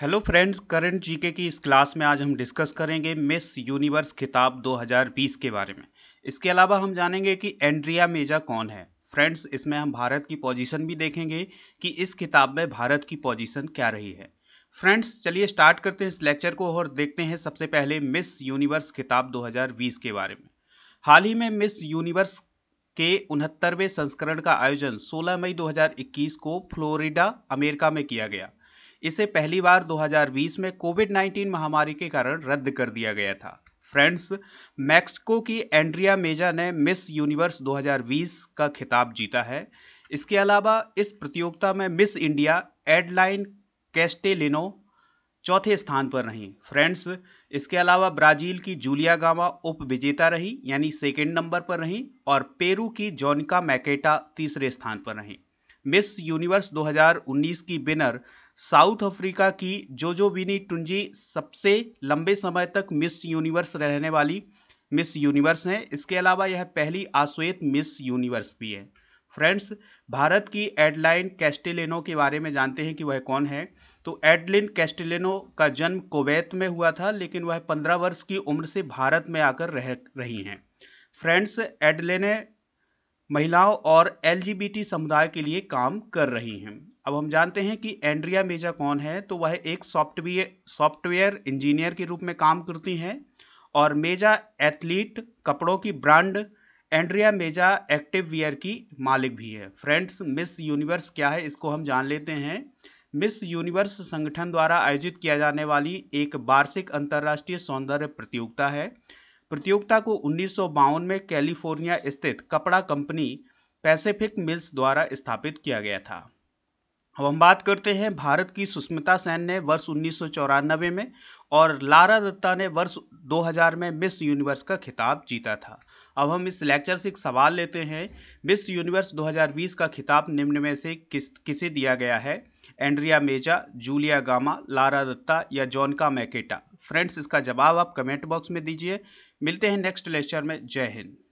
hello friends current GK की इस class में आज हम डिस्कस करेंगे मिस यूनिवर्स खिताब 2020 के बारे में इसके अलावा हम जानेंगे कि एंड्रिया मेजा कौन है फ्रेंड्स इसमें हम भारत की पोजीशन भी देखेंगे कि इस किताब में भारत की पोजीशन क्या रही है फ्रेंड्स चलिए स्टार्ट करते हैं इस लेक्चर को और देखते हैं सबसे पहले मिस यूनिवर्स खिताब दो के बारे में हाल ही में मिस यूनिवर्स के उनहत्तरवें संस्करण का आयोजन सोलह मई दो को फ्लोरिडा अमेरिका में किया गया इसे पहली बार 2020 में कोविड 19 महामारी के कारण रद्द कर दिया गया था फ्रेंड्स मैक्सिको की एंड्रिया मेजा ने मिस यूनिवर्स 2020 का खिताब जीता है इसके अलावा इस प्रतियोगिता में मिस इंडिया एडलाइन कैस्टेलिनो चौथे स्थान पर रहीं फ्रेंड्स इसके अलावा ब्राजील की जूलिया गामा उप विजेता रही यानी सेकेंड नंबर पर रहीं और पेरू की जॉनिका मैकेटा तीसरे स्थान पर रहीं मिस यूनिवर्स 2019 की विनर साउथ अफ्रीका की जोजोबिनी टुंजी सबसे लंबे समय तक मिस यूनिवर्स रहने वाली मिस यूनिवर्स हैं इसके अलावा यह पहली आश्वेत मिस यूनिवर्स भी है फ्रेंड्स भारत की एडलाइन कैस्टेलेनो के बारे में जानते हैं कि वह कौन है तो एडलिन कैस्टेलेनो का जन्म कोवैत में हुआ था लेकिन वह पंद्रह वर्ष की उम्र से भारत में आकर रह रही हैं फ्रेंड्स एडलेने महिलाओं और एलजीबीटी समुदाय के लिए काम कर रही हैं अब हम जानते हैं कि एंड्रिया मेजा कौन है तो वह एक सॉफ्टवेयर सॉफ्टवेयर इंजीनियर के रूप में काम करती हैं और मेजा एथलीट कपड़ों की brand Andrea Meza active wear की मालिक भी है फ्रेंड्स मिस यूनिवर्स क्या है इसको हम जान लेते हैं मिस यूनिवर्स संगठन द्वारा आयोजित किया जाने वाली एक वार्षिक अंतर्राष्ट्रीय सौंदर्य प्रतियोगिता है प्रतियोगिता को उन्नीस में कैलिफोर्निया स्थित कपड़ा कंपनी पैसिफिक मिल्स द्वारा स्थापित किया गया था अब हम बात करते हैं भारत की सुष्मिता सेन ने वर्ष उन्नीस में और लारा दत्ता ने वर्ष 2000 में मिस यूनिवर्स का खिताब जीता था अब हम इस लेक्चर से एक सवाल लेते हैं मिस यूनिवर्स 2020 का खिताब निम्न में से किस किसे दिया गया है Andrea Meza Julia Gama Lara Dutta या जॉनका मैकेटा फ्रेंड्स इसका जवाब आप कमेंट बॉक्स में दीजिए मिलते हैं नेक्स्ट लेक्चर में जय हिंद